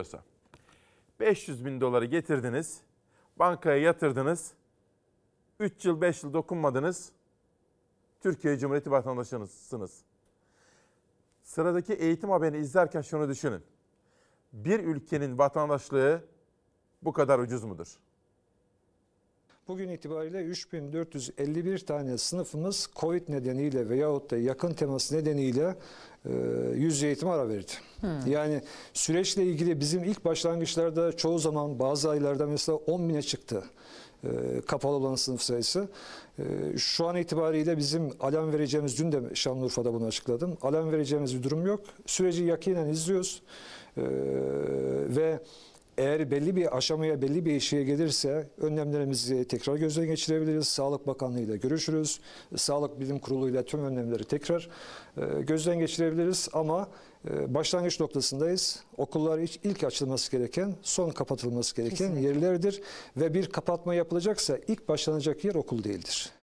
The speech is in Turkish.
açıklarsa. 500 bin doları getirdiniz, bankaya yatırdınız, 3 yıl 5 yıl dokunmadınız, Türkiye Cumhuriyeti vatandaşınızsınız. Sıradaki eğitim haberini izlerken şunu düşünün. Bir ülkenin vatandaşlığı bu kadar ucuz mudur? bugün itibariyle 3451 tane sınıfımız COVID nedeniyle veyahut da yakın temas nedeniyle e, yüz eğitim ara verdi. Hmm. Yani süreçle ilgili bizim ilk başlangıçlarda çoğu zaman bazı aylarda mesela 10 bine çıktı e, kapalı olan sınıf sayısı. E, şu an itibariyle bizim alarm vereceğimiz, dün de Şanlıurfa'da bunu açıkladım. Alarm vereceğimiz bir durum yok. Süreci yakinen izliyoruz. E, ve eğer belli bir aşamaya, belli bir şeye gelirse önlemlerimizi tekrar gözden geçirebiliriz. Sağlık Bakanlığı ile görüşürüz. Sağlık Bilim Kurulu ile tüm önlemleri tekrar e, gözden geçirebiliriz. Ama e, başlangıç noktasındayız. Okullar ilk açılması gereken, son kapatılması gereken Kesinlikle. yerlerdir. Ve bir kapatma yapılacaksa ilk başlanacak yer okul değildir.